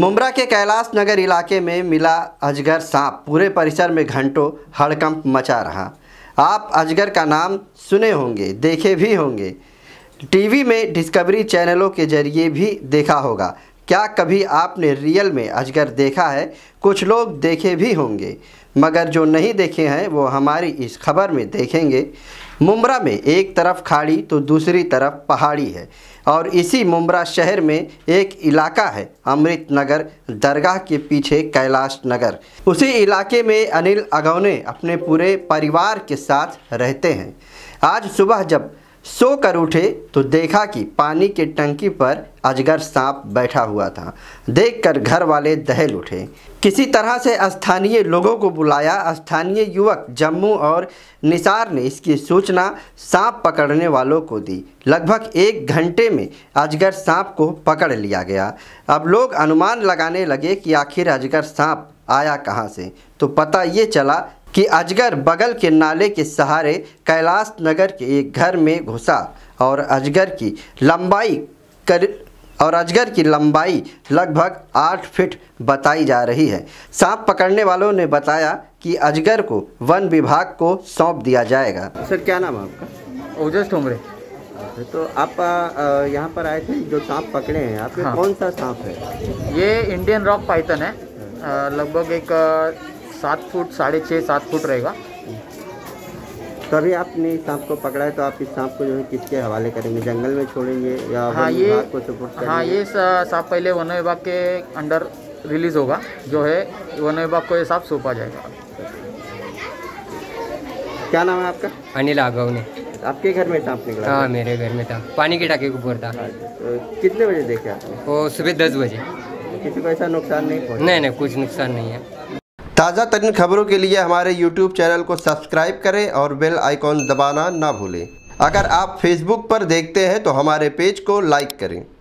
मुमरा के कैलाश नगर इलाके में मिला अजगर सांप पूरे परिसर में घंटों हड़कंप मचा रहा आप अजगर का नाम सुने होंगे देखे भी होंगे टीवी में डिस्कवरी चैनलों के जरिए भी देखा होगा क्या कभी आपने रियल में अजगर देखा है कुछ लोग देखे भी होंगे मगर जो नहीं देखे हैं वो हमारी इस खबर में देखेंगे मुमरा में एक तरफ खाड़ी तो दूसरी तरफ पहाड़ी है और इसी मुमरा शहर में एक इलाका है अमृत नगर दरगाह के पीछे कैलाश नगर उसी इलाके में अनिल अगौने अपने पूरे परिवार के साथ रहते हैं आज सुबह जब सो कर उठे तो देखा कि पानी के टंकी पर अजगर सांप बैठा हुआ था देखकर घर वाले दहल उठे किसी तरह से स्थानीय लोगों को बुलाया स्थानीय युवक जम्मू और निसार ने इसकी सूचना सांप पकड़ने वालों को दी लगभग एक घंटे में अजगर सांप को पकड़ लिया गया अब लोग अनुमान लगाने लगे कि आखिर अजगर सांप आया कहाँ से तो पता ये चला कि अजगर बगल के नाले के सहारे कैलाश नगर के एक घर में घुसा और अजगर की लंबाई कर और अजगर की लंबाई लगभग आठ फीट बताई जा रही है सांप पकड़ने वालों ने बताया कि अजगर को वन विभाग को सौंप दिया जाएगा सर क्या नाम है आपका ओजस ठोमरे तो आप यहाँ पर आए थे जो सांप पकड़े हैं आप हाँ। कौन सा सांप है ये इंडियन रॉक पाइथन है लगभग एक सात फुट साढ़े छः सात फुट रहेगा कभी तो आपने इस सांप को पकड़ा है तो आप इस सांप को जो है किसके हवाले करेंगे जंगल में छोड़ेंगे या हाँ ये को सपोर्ट हाँ ये सांप पहले वन विभाग के अंडर रिलीज होगा जो है वन विभाग को ये सांप सौंपा जाएगा क्या नाम है आपका अनिल आगव ने आपके घर में सांप निकला हाँ मेरे घर में था पानी के टाके को ऊपर था हाँ, तो कितने बजे देखे आपने सुबह दस बजे किसी को ऐसा नुकसान नहीं नहीं नहीं कुछ नुकसान नहीं है ताज़ा तरीन खबरों के लिए हमारे यूट्यूब चैनल को सब्सक्राइब करें और बेल आइकॉन दबाना ना भूलें अगर आप फेसबुक पर देखते हैं तो हमारे पेज को लाइक करें